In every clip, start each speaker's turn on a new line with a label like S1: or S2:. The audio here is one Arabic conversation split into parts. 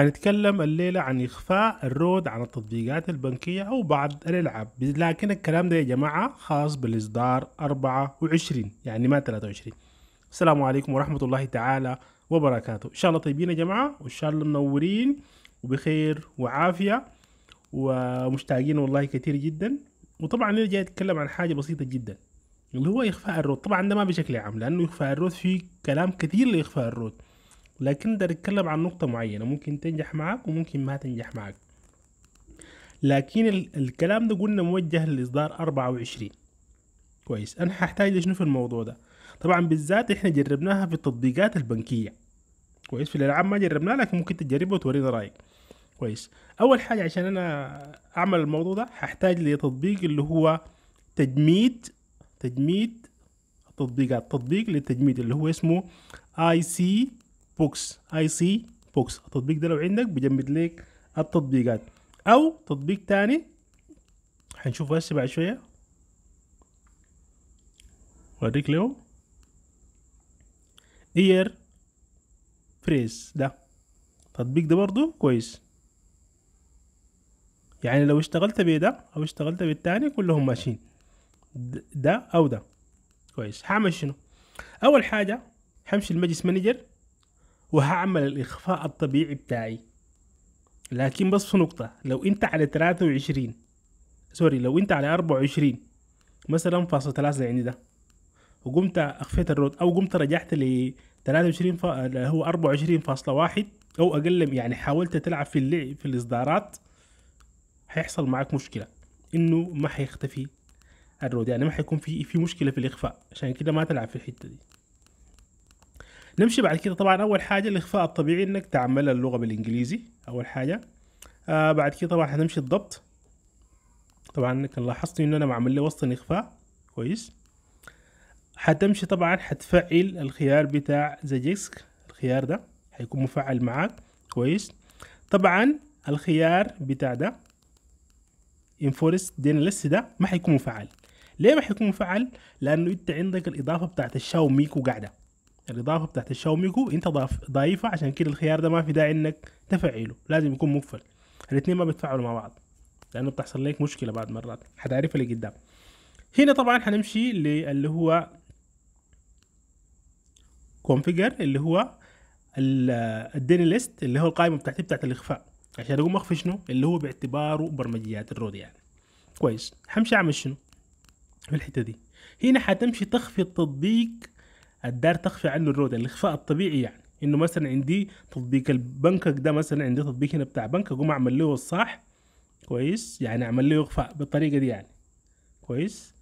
S1: حنتكلم الليلة عن إخفاء الرود عن التطبيقات البنكية أو بعض الألعاب لكن الكلام ده يا جماعة خاص بالإصدار 24 يعني ما 23 السلام عليكم ورحمة الله تعالى وبركاته إن شاء الله طيبين يا جماعة وإن شاء الله منورين وبخير وعافية ومشتاقين والله كثير جدا وطبعا أنا جاي أتكلم عن حاجة بسيطة جدا اللي هو إخفاء الرود طبعا ده ما بشكل عام لأنه إخفاء الرود فيه كلام كثير لإخفاء الرود لكن ده نتكلم عن نقطة معينة ممكن تنجح معاك وممكن ما تنجح معاك لكن الكلام ده قلنا موجه للإصدار 24 كويس أنا هحتاج لشنو في الموضوع ده طبعا بالذات إحنا جربناها في التطبيقات البنكية كويس في الألعاب ما جربناها لكن ممكن تجربها وتورينا رأيك كويس أول حاجة عشان أنا أعمل الموضوع ده هحتاج لتطبيق اللي هو تجميد تجميد تطبيقات تطبيق للتجميد اللي هو اسمه اي سي بوكس اي سي بوكس التطبيق ده لو عندك بجمد لك التطبيقات او تطبيق تاني هنشوفه هسه بعد شويه اوريك له اير فريز ده التطبيق ده برضو كويس يعني لو اشتغلت ده او اشتغلت بالتاني كلهم ماشيين ده او ده كويس هعمل شنو اول حاجه همشي المجلس مانجر وهعمل الإخفاء الطبيعي بتاعي لكن بس في نقطة لو أنت على تلاتة وعشرين سوري لو أنت على أربعة وعشرين مثلا فاصلة ثلاثة يعني ده وقمت أخفيت الروت أو قمت رجعت ل 23 ف... هو 24 فاصلة واحد أو أقل يعني حاولت تلعب في اللعب في الإصدارات هيحصل معك مشكلة إنه ما هيختفي الرود يعني ما حيكون في في مشكله في الاخفاء عشان كده ما تلعب في الحته دي نمشي بعد كده طبعا اول حاجه الاخفاء الطبيعي انك تعمل اللغه بالانجليزي اول حاجه آه بعد كده طبعا هنمشي الضبط طبعا انك لاحظت ان انا معمل لي وسط الاخفاء كويس هتمشي طبعا هتفعل الخيار بتاع ذا جيسك الخيار ده هيكون مفعل معاك كويس طبعا الخيار بتاع ده انفورس دين لسه ده ما هيكون مفعل ليه ما هيكون مفعل لانه انت عندك الاضافه بتاعت الشاوميكو قاعده الاضافه بتاعت الشاومي جو انت ضاف ضايفها عشان كده الخيار ده ما في داعي انك تفعله لازم يكون مقفل الاثنين ما بيتفاعلوا مع بعض لانه بتحصل لك مشكله بعد مرات حتعرفها اللي قدام هنا طبعا هنمشي للي هو كونفيجر اللي هو الديني ليست اللي هو القائمه بتاعتي بتاعت الاخفاء عشان اقوم اخفي شنو اللي هو باعتباره برمجيات الرود يعني كويس همشي اعمل شنو في الحته دي هنا حتمشي تخفي التطبيق الدار تخفى عنه الرود الاخفاء الطبيعي يعني انه مثلا عندي تطبيق البنكك ده مثلا عندي تطبيق هنا بتاع بنك اقوم اعمل له الصح كويس يعني اعمل له اخفاء بالطريقه دي يعني كويس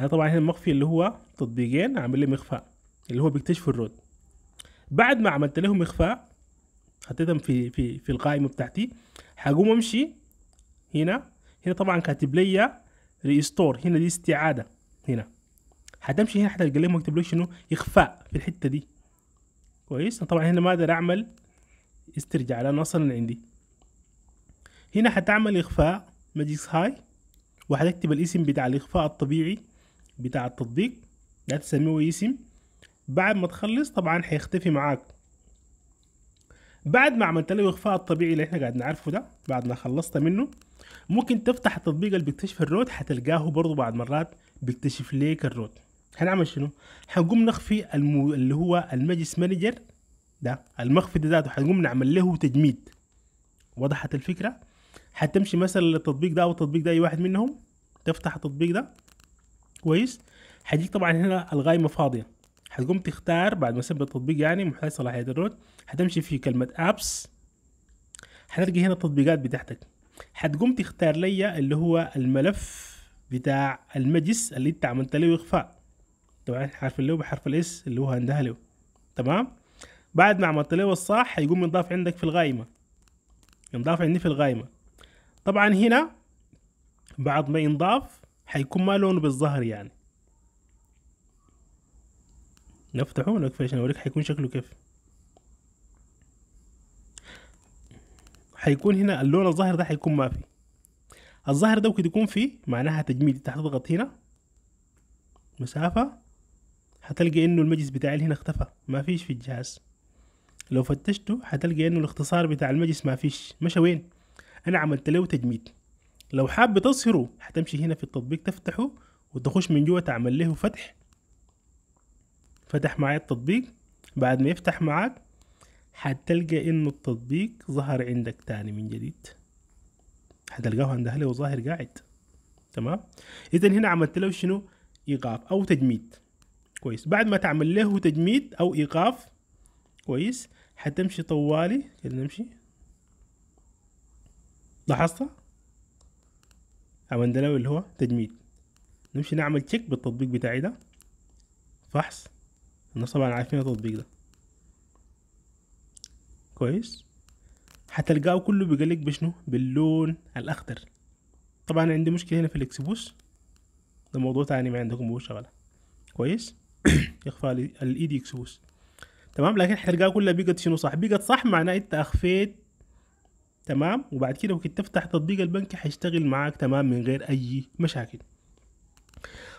S1: انا طبعا هنا مخفي اللي هو تطبيقين اعمل لهم اخفاء اللي هو بيكتشفوا الرود بعد ما عملت لهم اخفاء حطيتهم في في في القائمه بتاعتي هقوم امشي هنا هنا طبعا كاتب لي ريستور هنا دي استعاده هنا حتمشي هنا حتلقى لك مكتوب لك شنو اخفاء في الحته دي كويس طبعا هنا ما اقدر اعمل استرجاع لانه اصلا عندي هنا حتعمل اخفاء ماجيكس هاي وحتكتب الاسم بتاع الاخفاء الطبيعي بتاع التطبيق لا تسميه اسم بعد ما تخلص طبعا حيختفي معاك بعد ما عملت له الاخفاء الطبيعي اللي احنا قاعد نعرفه ده بعد ما خلصت منه ممكن تفتح التطبيق اللي بيكتشف الروت حتلقاه برضه بعد مرات بيكتشف ليك الروت هنعمل شنو؟ هنقوم نخفي المو... اللي هو المجلس مانجر ده المخفي ده ذاته هنقوم نعمل له تجميد وضحت الفكرة؟ هتمشي مثلا للتطبيق ده والتطبيق ده اي واحد منهم تفتح التطبيق ده كويس هيجيك طبعا هنا القائمة فاضية هتقوم تختار بعد ما تثبت التطبيق يعني محتاج صلاحية الروت هتمشي في كلمة ابس هتلقى هنا التطبيقات بتاعتك هتقوم تختار ليا اللي هو الملف بتاع المجلس اللي انت عملت له اخفاء طبعا حرف اللو بحرف الاس اللي هو عندها لو تمام بعد ما عملت لو الصح هيقوم ينضاف عندك في القائمه ينضاف عندي في القائمه طبعا هنا بعد ما ينضاف هيكون ما لونه بالظهر يعني نفتحه ونقفل عشان اوريك هيكون شكله كيف هيكون هنا اللون الظاهر ده هيكون ما في الظاهر ده ممكن يكون فيه معناها تجميد تحت ضغط هنا مسافة هتلقى انه المجلس بتاعي هنا اختفى ما فيش في الجهاز لو فتشته هتلقى انه الاختصار بتاع المجلس ما فيش مشى وين انا عملت له تجميد لو حاب تظهره هتمشي هنا في التطبيق تفتحه وتخش من جوه تعمل له فتح فتح معايا التطبيق بعد ما يفتح معاك هتلقى انه التطبيق ظهر عندك تاني من جديد هتلقاه عند اهله وظاهر قاعد تمام اذا هنا عملت له شنو ايقاف او تجميد كويس بعد ما تعمل له تجميد او ايقاف كويس حتمشي طوالي كده نمشي لاحظتها عملنا له اللي هو تجميد نمشي نعمل تشيك بالتطبيق بتاعي ده فحص الناس طبعا عارفين التطبيق ده كويس حتلقاه كله بيقلق بشنو باللون الاخضر طبعا عندي مشكله هنا في الاكسبوس ده موضوع تاني ما عندكم هو شغله كويس اخفاء الايديكسوس e تمام لكن حتلقاها كلها بقت شنو صح بقت صح معناه انت اخفيت تمام وبعد كده ممكن تفتح تطبيق البنك حيشتغل معاك تمام من غير اي مشاكل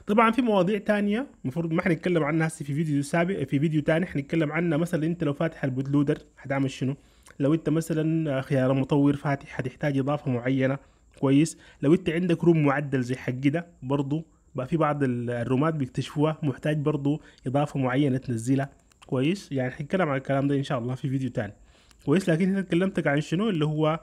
S1: طبعا في مواضيع تانية المفروض ما حنتكلم عنها هسه في فيديو سابق في فيديو تاني حنتكلم عنها مثلا انت لو فاتح البوتلودر حتعمل شنو لو انت مثلا خيار مطور فاتح حتحتاج اضافة معينة كويس لو انت عندك روم معدل زي حق ده برضه بقى في بعض الرومات بيكتشفوها محتاج برضو اضافه معينه تنزلها كويس يعني حنتكلم عن الكلام ده ان شاء الله في فيديو تاني كويس لكن هنا كلمتك عن شنو اللي هو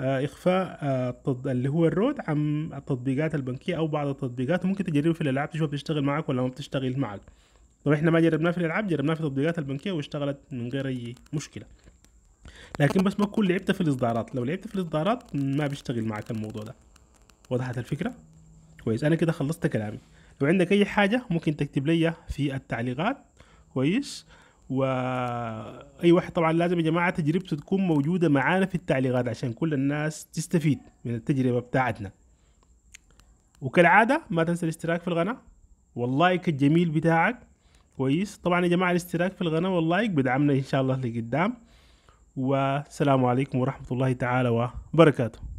S1: آه، اخفاء آه، اللي هو الرود عن التطبيقات البنكيه او بعض التطبيقات ممكن تجربه في الالعاب تشوف بتشتغل معك ولا ما بتشتغل معك طب احنا ما جربناه في الالعاب جربناه في التطبيقات البنكيه واشتغلت من غير اي مشكله لكن بس ما تكون لعبت في الاصدارات لو لعبت في الاصدارات ما بيشتغل معك الموضوع ده وضحت الفكره كويس انا كده خلصت كلامي لو عندك اي حاجه ممكن تكتب لي في التعليقات كويس واي واحد طبعا لازم يا جماعه تجربته تكون موجوده معانا في التعليقات عشان كل الناس تستفيد من التجربه بتاعتنا وكالعاده ما تنسى الاشتراك في القناه واللايك الجميل بتاعك كويس طبعا يا جماعه الاشتراك في القناه واللايك بدعمنا ان شاء الله لقدام والسلام عليكم ورحمه الله تعالى وبركاته